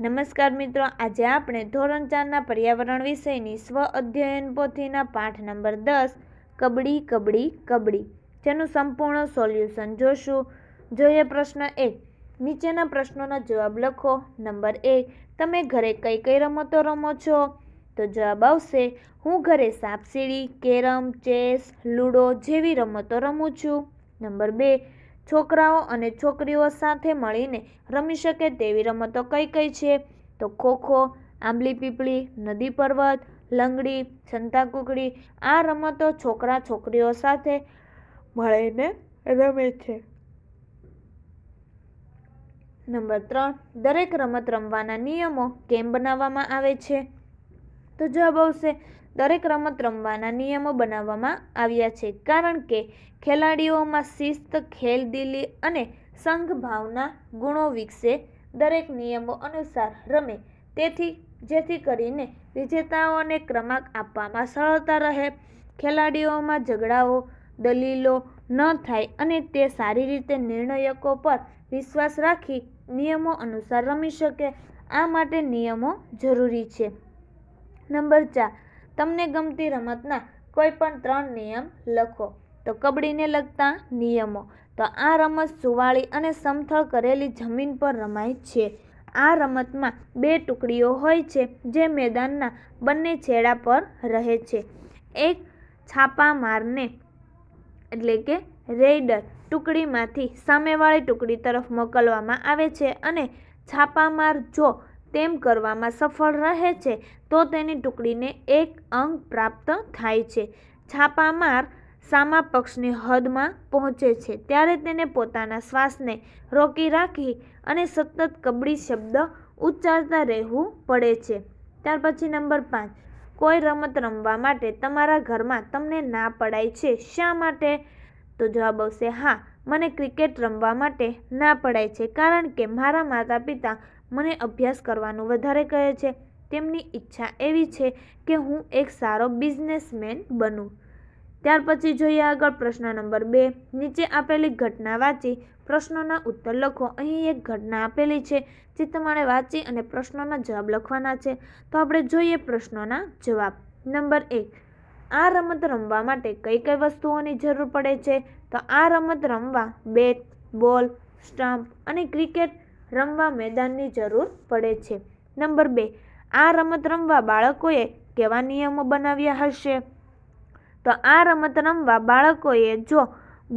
નમસ્કાર મિત્રો આજે આપણે ધોરણ ચારના પર્યાવરણ વિષયની સ્વ અધ્યયન પોથીના પાઠ નંબર દસ કબડી કબડી કબડી જેનું સંપૂર્ણ સોલ્યુશન જોશું જોઈએ પ્રશ્ન એક નીચેના પ્રશ્નોના જવાબ લખો નંબર એક તમે ઘરે કઈ કઈ રમતો રમો છો તો જવાબ આવશે હું ઘરે સાપસીડી કેરમ ચેસ લૂડો જેવી રમતો રમું છું નંબર બે છોકરાઓ અને છોકરીઓ સાથે મળીને રમી શકે તેવી રમતો કઈ કઈ છે તો ખોખો આંબલી પીપળી નદી પર્વત લંગડી સંતા કુકડી આ રમતો છોકરા છોકરીઓ સાથે મળીને રમે છે નંબર ત્રણ દરેક રમત રમવાના નિયમો કેમ બનાવવામાં આવે છે તો જવાબ આવશે દરેક રમત રમવાના નિયમો બનાવવામાં આવ્યા છે કારણ કે ખેલાડીઓમાં શિસ્ત ખેલદિલી અને સંઘભાવના ગુણો વિકસે દરેક નિયમો અનુસાર રમે તેથી જેથી કરીને વિજેતાઓને ક્રમાંક આપવામાં સરળતા રહે ખેલાડીઓમાં ઝઘડાઓ દલીલો ન થાય અને તે સારી રીતે નિર્ણયકો પર વિશ્વાસ રાખી નિયમો અનુસાર રમી શકે આ માટે નિયમો જરૂરી છે નંબર ચાર તમને ગમતી રમતના કોઈ પણ ત્રણ નિયમ લખો તો કબડ્ડીને લગતા નિયમો તો આ રમત સુવાળી અને સમથળ કરેલી જમીન પર રમાય છે આ રમતમાં બે ટુકડીઓ હોય છે જે મેદાનના બંને છેડા પર રહે છે એક છાપા મારને એટલે કે રેઇડર ટુકડીમાંથી સામેવાળી ટુકડી તરફ મોકલવામાં આવે છે અને છાપામાર જો તેમ કરવામાં સફળ રહે છે તો તેની ટુકડીને એક અંક પ્રાપ્ત થાય છે છાપામાર સામા પક્ષની હદમાં પહોંચે છે ત્યારે તેને પોતાના શ્વાસને રોકી રાખી અને સતત કબડી શબ્દ ઉચ્ચારતા રહેવું પડે છે ત્યાર પછી નંબર પાંચ કોઈ રમત રમવા માટે તમારા ઘરમાં તમને ના પડાય છે શા માટે તો જવાબ આવશે હા મને ક્રિકેટ રમવા માટે ના પડાય છે કારણ કે મારા માતા પિતા મને અભ્યાસ કરવાનું વધારે કહે છે તેમની ઈચ્છા એવી છે કે હું એક સારો બિઝનેસમેન બનું ત્યાર પછી જોઈએ આગળ પ્રશ્ન નંબર બે નીચે આપેલી ઘટના વાંચી પ્રશ્નોના ઉત્તર લખો અહીં એક ઘટના આપેલી છે જે તમારે વાંચી અને પ્રશ્નોના જવાબ લખવાના છે તો આપણે જોઈએ પ્રશ્નોના જવાબ નંબર એક આ રમત રમવા માટે કઈ કઈ વસ્તુઓની જરૂર પડે છે તો આ રમત રમવા બેટ બોલ સ્ટમ્પ અને ક્રિકેટ રમવા મેદાનની જરૂર પડે છે નંબર બે આ રમત રમવા બાળકોએ કેવા નિયમો બનાવ્યા હશે તો આ રમત રમવા બાળકોએ જો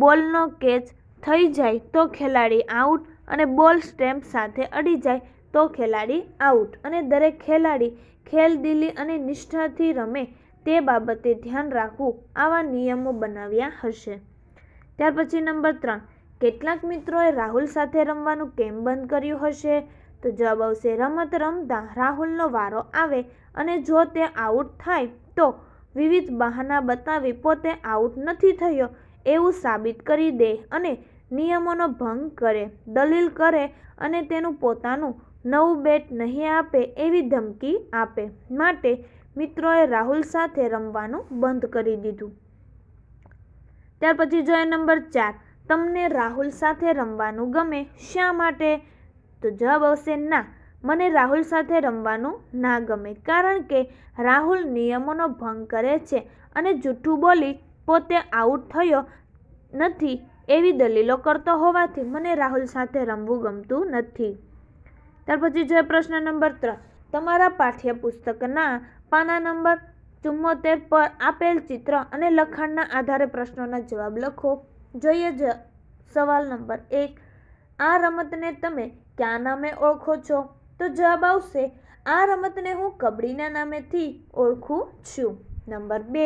બોલનો કેચ થઈ જાય તો ખેલાડી આઉટ અને બોલ સ્ટેમ્પ સાથે અડી જાય તો ખેલાડી આઉટ અને દરેક ખેલાડી ખેલદિલી અને નિષ્ઠાથી રમે તે બાબતે ધ્યાન રાખવું આવા નિયમો બનાવ્યા હશે ત્યાર પછી નંબર ત્રણ કેટલાક મિત્રોએ રાહુલ સાથે રમવાનું કેમ બંધ કર્યું હશે તો જવાબ આવશે રમત રમતા રાહુલનો વારો આવે અને જો તે આઉટ થાય તો વિવિધ બહાના બતાવી પોતે આઉટ નથી થયો એવું સાબિત કરી દે અને નિયમોનો ભંગ કરે દલીલ કરે અને તેનું પોતાનું નવું બેટ નહીં આપે એવી ધમકી આપે માટે મિત્રોએ રાહુલ સાથે રમવાનું બંધ કરી દીધું ત્યાર પછી જોઈએ નંબર ચાર તમને રાહુલ સાથે રમવાનું ગમે શા માટે તો જવાબ આવશે ના મને રાહુલ સાથે રમવાનું ના ગમે કારણ કે રાહુલ નિયમોનો ભંગ કરે છે અને જૂઠું બોલી પોતે આઉટ થયો નથી એવી દલીલો કરતો હોવાથી મને રાહુલ સાથે રમવું ગમતું નથી ત્યાર પછી છે પ્રશ્ન નંબર ત્રણ તમારા પાઠ્યપુસ્તકના પાના નંબર ચુમ્મોતેર પર આપેલ ચિત્ર અને લખાણના આધારે પ્રશ્નોના જવાબ લખો જોઈએ જ સવાલ નંબર એક આ રમતને તમે ક્યાં નામે ઓળખો છો તો જવાબ આવશે આ રમતને હું કબડ્ડીના નામેથી ઓળખું છું નંબર બે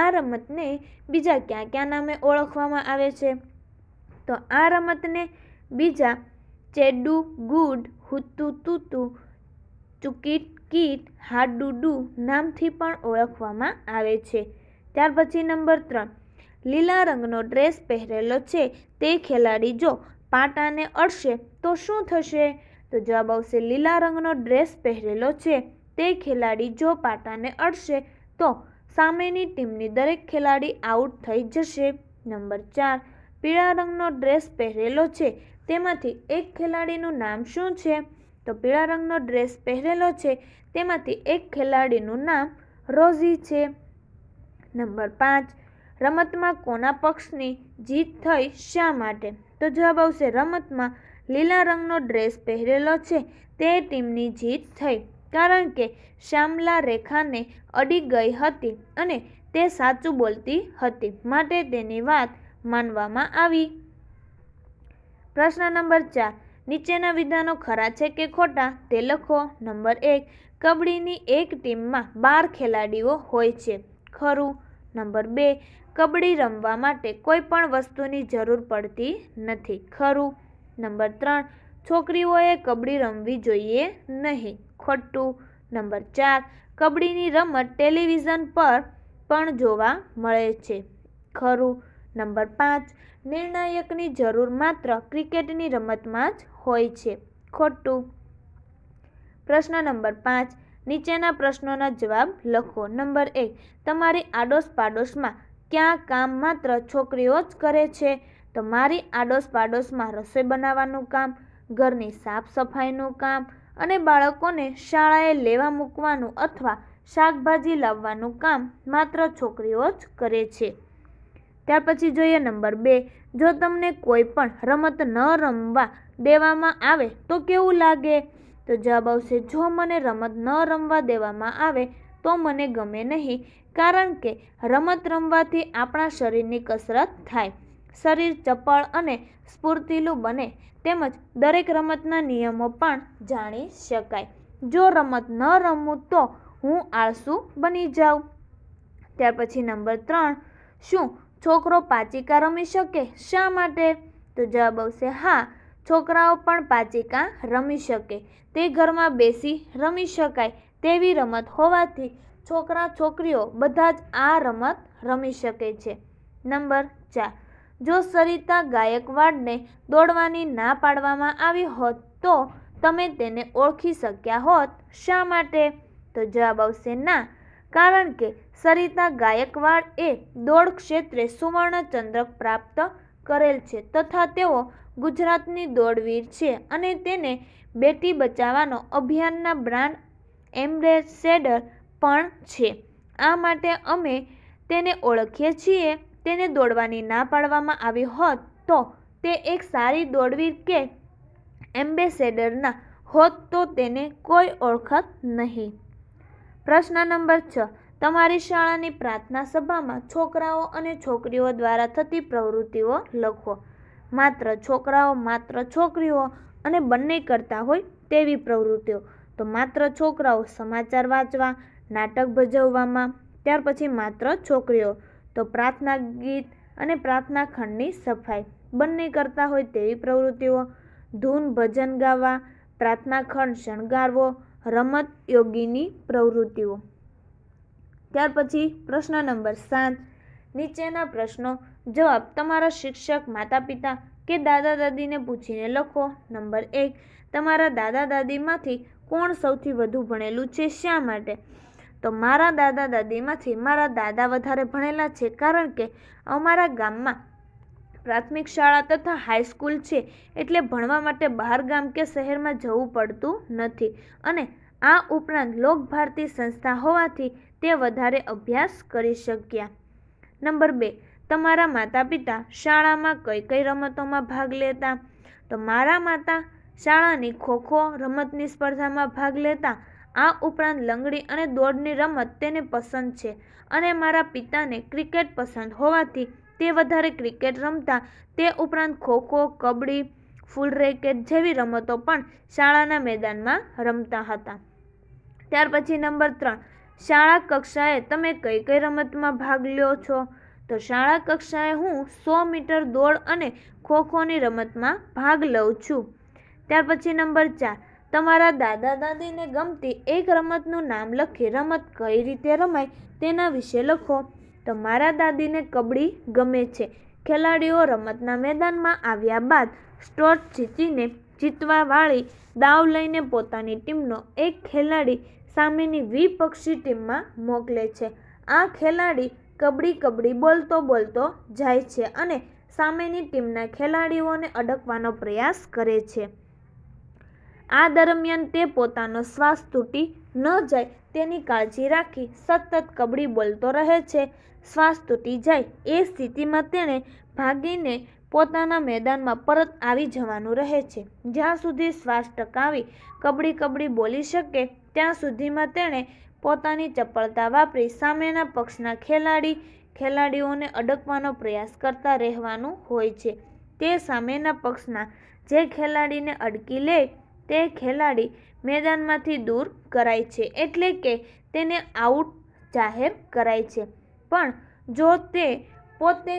આ રમતને બીજા ક્યાં ક્યાં નામે ઓળખવામાં આવે છે તો આ રમતને બીજા ચેડુ ગુડ હુતુ તુતુ ચુકીટ કીટ હાડુડુ નામથી પણ ઓળખવામાં આવે છે ત્યાર પછી નંબર ત્રણ લીલા રંગનો ડ્રેસ પહેરેલો છે તે ખેલાડી જો પાટાને અડશે તો શું થશે તો જવાબ આવશે લીલા રંગનો ડ્રેસ પહેરેલો છે તે ખેલાડી જો પાટાને અડશે તો સામેની ટીમની દરેક ખેલાડી આઉટ થઈ જશે નંબર ચાર પીળા રંગનો ડ્રેસ પહેરેલો છે તેમાંથી એક ખેલાડીનું નામ શું છે તો પીળા રંગનો ડ્રેસ પહેરેલો છે તેમાંથી એક ખેલાડીનું નામ રોઝી છે નંબર પાંચ રમતમાં કોના પક્ષની જીત થઈ શા માટે તો જવાબ આવશે રમતમાં લીલા રંગનો ડ્રેસ પહેરેલો છે તે ટીમની જીત થઈ કારણ કે શ્યામલા રેખાને અડી ગઈ હતી અને તે સાચું બોલતી હતી માટે તેની વાત માનવામાં આવી પ્રશ્ન નંબર ચાર નીચેના વિધાનો ખરા છે કે ખોટા તે લખો નંબર એક કબડ્ડીની એક ટીમમાં બાર ખેલાડીઓ હોય છે ખરું નંબર બે કબડ્ડી રમવા માટે કોઈ પણ વસ્તુની જરૂર પડતી નથી ખરું નંબર ત્રણ છોકરીઓએ કબડ્ડી રમવી જોઈએ નહીં ખોટું નંબર ચાર કબડ્ડીની રમત ટેલિવિઝન પર પણ જોવા મળે છે ખરું નંબર પાંચ નિર્ણાયકની જરૂર માત્ર ક્રિકેટની રમતમાં જ હોય છે ખોટું પ્રશ્ન નંબર પાંચ નીચેના પ્રશ્નોના જવાબ લખો નંબર એક તમારી આડોશ પાડોશમાં ક્યાં કામ માત્ર છોકરીઓ જ કરે છે તો મારી આડોશ પાડોશમાં રસોઈ બનાવવાનું કામ ઘરની સાફ સફાઈનું કામ અને બાળકોને શાળાએ લેવા મૂકવાનું અથવા શાકભાજી લાવવાનું કામ માત્ર છોકરીઓ જ કરે છે ત્યાર પછી જોઈએ નંબર બે જો તમને કોઈ પણ રમત ન રમવા દેવામાં આવે તો કેવું લાગે તો જવાબ આવશે જો મને રમત ન રમવા દેવામાં આવે તો મને ગમે નહીં કારણ કે રમત રમવાથી આપણા શરીરની કસરત થાય શરીર ચપળ અને સ્ફૂર્તિલું બને તેમજ દરેક રમતના નિયમો પણ જાણી શકાય જો રમત ન રમું તો હું આળસુ બની જાઉં ત્યાર પછી નંબર ત્રણ શું છોકરો પાચિકા રમી શકે શા માટે તો જવાબ આવશે હા છોકરાઓ પણ પાચિકા રમી શકે તે ઘરમાં બેસી રમી શકાય તેવી રમત હોવાથી છોકરા છોકરીઓ બધા જ આ રમત રમી શકે છે નંબર ચાર જો સરિતા ગાયકવાડને દોડવાની ના પાડવામાં આવી હોત તો તમે તેને ઓળખી શક્યા હોત શા માટે તો જવાબ આવશે ના કારણ કે સરિતા ગાયકવાડ એ દોડ ક્ષેત્રે સુવર્ણચંદ્રક પ્રાપ્ત કરેલ છે તથા તેઓ ગુજરાતની દોડવીર છે અને તેને બેટી બચાવવાનો અભિયાનના બ્રાન્ડ એમ્બેસેડર પણ છે આ માટે અમે તેને ઓળખીએ છીએ તેને દોડવાની ના પાડવામાં આવી હોત તો તે એક સારી દોડવીર કે એમ્બેસેડરના હોત તો તેને કોઈ ઓળખત નહીં પ્રશ્ન નંબર છ તમારી શાળાની પ્રાર્થના સભામાં છોકરાઓ અને છોકરીઓ દ્વારા થતી પ્રવૃત્તિઓ લખો માત્ર છોકરાઓ માત્ર છોકરીઓ અને બંને કરતા હોય તેવી પ્રવૃત્તિઓ તો માત્ર છોકરાઓ સમાચાર વાંચવા નાટક ભજવવામાં ત્યાર પછી માત્ર છોકરીઓ તો પ્રાર્થના ગીત અને પ્રાર્થના ખંડની સફાઈ બંને કરતા હોય તેવી પ્રવૃત્તિઓ ધૂન ભજન ગાવા પ્રાર્થના ખંડ શણગારવો રમત યોગીની પ્રવૃત્તિઓ ત્યાર પછી પ્રશ્ન નંબર સાત નીચેના પ્રશ્નો જવાબ તમારા શિક્ષક માતા પિતા કે દાદા દાદીને પૂછીને લખો નંબર એક તમારા દાદા દાદીમાંથી કોણ સૌથી વધુ ભણેલું છે શા માટે તો મારા દાદા દાદીમાંથી મારા દાદા વધારે ભણેલા છે કારણ કે અમારા ગામમાં પ્રાથમિક શાળા તથા હાઈસ્કૂલ છે એટલે ભણવા માટે બહાર ગામ કે શહેરમાં જવું પડતું નથી અને આ ઉપરાંત લોક લોકભારતી સંસ્થા હોવાથી તે વધારે અભ્યાસ કરી શક્યા નંબર બે તમારા માતા પિતા શાળામાં કઈ કઈ રમતોમાં ભાગ લેતા તો મારા માતા શાળાની ખોખો રમતની સ્પર્ધામાં ભાગ લેતા આ ઉપરાંત લંગડી અને દોડની રમત તેને પસંદ છે અને મારા પિતાને ક્રિકેટ પસંદ હોવાથી તે વધારે ક્રિકેટ રમતા તે ઉપરાંત ખોખો કબડ્ડી ફૂલ રેકેટ જેવી રમતો પણ શાળાના મેદાનમાં રમતા હતા ત્યાર પછી નંબર ત્રણ શાળા કક્ષાએ તમે કઈ કઈ રમતમાં ભાગ લ્યો છો તો શાળા કક્ષાએ હું સો મીટર દોડ અને ખોખોની રમતમાં ભાગ લઉં છું ત્યાર પછી નંબર ચાર તમારા દાદા દાદીને ગમતી એક રમતનું નામ લખી રમત કઈ રીતે રમાય તેના વિશે લખો તમારા દાદીને કબડ્ડી ગમે છે ખેલાડીઓ રમતના મેદાનમાં આવ્યા બાદ સ્ટોટ જીતીને જીતવાવાળી દાવ લઈને પોતાની ટીમનો એક ખેલાડી સામેની વિપક્ષી ટીમમાં મોકલે છે આ ખેલાડી કબડી કબડી બોલતો બોલતો જાય છે અને સામેની ટીમના ખેલાડીઓને અડકવાનો પ્રયાસ કરે છે આ દરમિયાન તે પોતાનો શ્વાસ તૂટી ન જાય તેની કાળજી રાખી સતત કબડી બોલતો રહે છે શ્વાસ તૂટી જાય એ સ્થિતિમાં તેણે ભાગીને પોતાના મેદાનમાં પરત આવી જવાનું રહે છે જ્યાં સુધી શ્વાસ ટકાવી કબડી કબડી બોલી શકે ત્યાં સુધીમાં તેણે પોતાની ચપળતા વાપરી સામેના પક્ષના ખેલાડી ખેલાડીઓને અડકવાનો પ્રયાસ કરતા રહેવાનું હોય છે તે સામેના પક્ષના જે ખેલાડીને અડકી લે તે ખેલાડી મેદાનમાંથી દૂર કરાય છે એટલે કે તેને આઉટ જાહેર કરાય છે પણ જો તે પોતે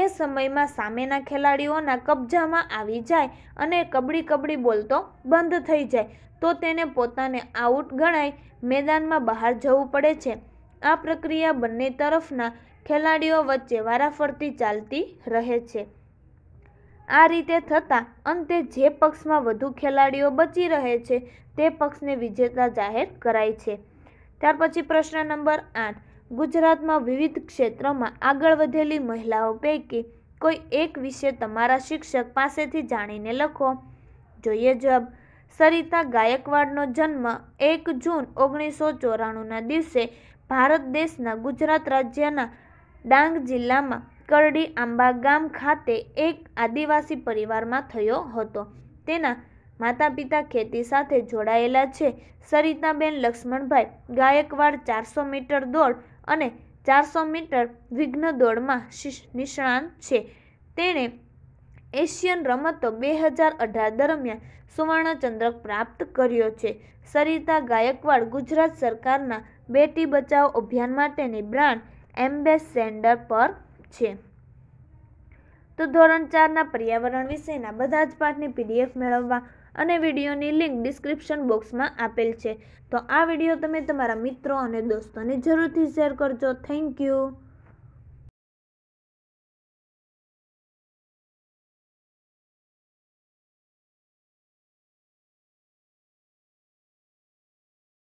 એ સમયમાં સામેના ખેલાડીઓના કબજામાં આવી જાય અને કબડી કબડી બોલતો બંધ થઈ જાય તો તેને પોતાને આઉટ ગણાય મેદાનમાં બહાર જવું પડે છે આ પ્રક્રિયા બંને તરફના ખેલાડીઓ વચ્ચે વારાફરતી ચાલતી રહે છે આ રીતે થતાં અંતે જે પક્ષમાં વધુ ખેલાડીઓ બચી રહે છે તે પક્ષને વિજેતા જાહેર કરાય છે ત્યાર પછી પ્રશ્ન નંબર આઠ ગુજરાતમાં વિવિધ ક્ષેત્રમાં આગળ વધેલી મહિલાઓ પૈકી કોઈ એક વિશે તમારા શિક્ષક પાસેથી જાણીને લખો જોઈએ જવાબ સરિતા ગાયકવાડનો જન્મ એક જૂન ઓગણીસો ચોરાણુંના દિવસે ભારત દેશના ગુજરાત રાજ્યના ડાંગ જિલ્લામાં સાતકરડી આંબા ગામ ખાતે એક આદિવાસી પરિવારમાં થયો હતો તેના માતા પિતા ખેતી સાથે જોડાયેલા છે સરિતાબેન લક્ષ્મણભાઈ ગાયકવાડ ચારસો મીટર દોડ અને ચારસો મીટર વિઘ્ન દોડમાં નિષ્ણાંત છે તેણે એશિયન રમતો બે હજાર અઢાર દરમિયાન સુવર્ણચંદ્રક પ્રાપ્ત કર્યો છે સરિતા ગાયકવાડ ગુજરાત સરકારના બેટી બચાવ અભિયાન માટેની બ્રાન્ડ એમ્બેસેન્ડર પર છે તો ધોરણ ચારના પર્યાવરણ વિશેના બધા જ પાઠની પીડીએફ મેળવવા અને વિડીયોની લિંક ડિસ્ક્રિપ્શન બોક્સમાં આપેલ છે તો આ વિડીયો તમે તમારા મિત્રો અને દોસ્તોને જરૂરથી શેર કરજો થેન્ક યુ